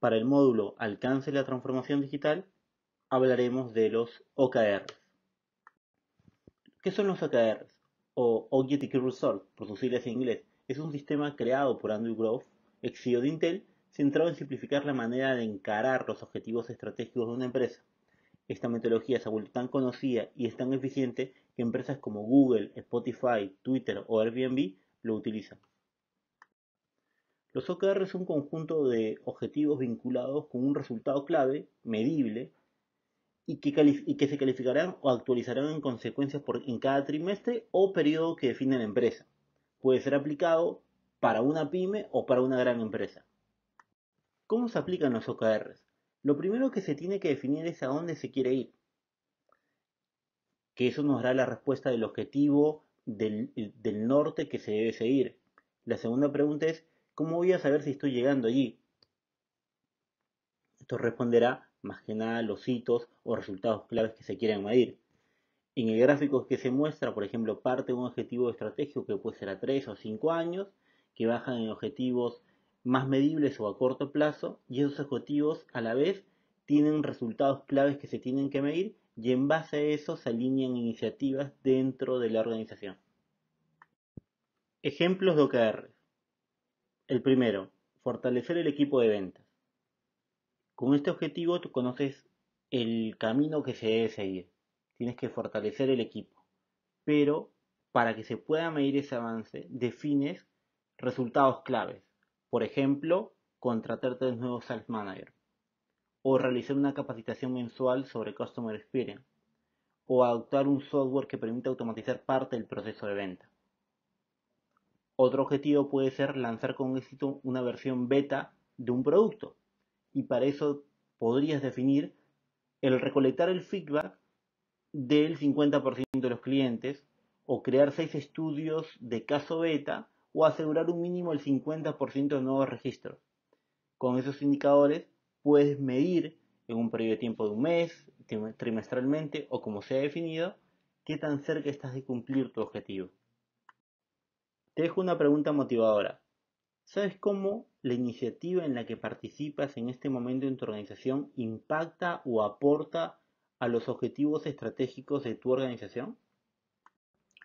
Para el módulo Alcance la transformación digital, hablaremos de los OKRs. ¿Qué son los OKRs? O Objective Result, por sus siglas en inglés. Es un sistema creado por Andrew Grove, ex CEO de Intel, centrado en simplificar la manera de encarar los objetivos estratégicos de una empresa. Esta metodología se vuelto tan conocida y es tan eficiente que empresas como Google, Spotify, Twitter o Airbnb lo utilizan. Los OKR son un conjunto de objetivos vinculados con un resultado clave, medible, y que, se calificarán o actualizarán en consecuencia por, en cada trimestre o periodo que define la empresa. Puede ser aplicado para una pyme o para una gran empresa. ¿Cómo se aplican los OKRs? Lo primero que se tiene que definir es a dónde se quiere ir. Que eso nos dará la respuesta del objetivo del norte que se debe seguir. La segunda pregunta es ¿Cómo voy a saber si estoy llegando allí? Esto responderá más que nada a los hitos o resultados claves que se quieran medir. En el gráfico que se muestra, por ejemplo, parte de un objetivo estratégico que puede ser a 3 o 5 años, que bajan en objetivos más medibles o a corto plazo, y esos objetivos a la vez tienen resultados claves que se tienen que medir y en base a eso se alinean iniciativas dentro de la organización. Ejemplos de OKR. El primero, fortalecer el equipo de ventas. Con este objetivo tú conoces el camino que se debe seguir. Tienes que fortalecer el equipo. Pero para que se pueda medir ese avance, defines resultados claves. Por ejemplo, contratar tres nuevo sales manager. O realizar una capacitación mensual sobre Customer Experience. O adoptar un software que permita automatizar parte del proceso de venta. Otro objetivo puede ser lanzar con éxito una versión beta de un producto. Y para eso podrías definir el recolectar el feedback del 50% de los clientes o crear seis estudios de caso beta o asegurar un mínimo el 50% de nuevos registros. Con esos indicadores puedes medir en un periodo de tiempo de un mes, trimestralmente o como sea definido, qué tan cerca estás de cumplir tu objetivo. Te dejo una pregunta motivadora. ¿Sabes cómo la iniciativa en la que participas en este momento en tu organización impacta o aporta a los objetivos estratégicos de tu organización?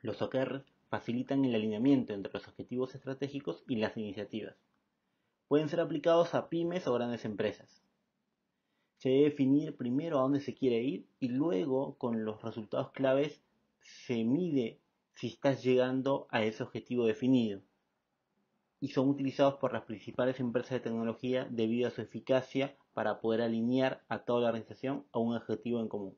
Los OKR facilitan el alineamiento entre los objetivos estratégicos y las iniciativas. Pueden ser aplicados a pymes o grandes empresas. Se debe definir primero a dónde se quiere ir y luego con los resultados claves se mide si estás llegando a ese objetivo definido. Y son utilizados por las principales empresas de tecnología debido a su eficacia para poder alinear a toda la organización a un objetivo en común.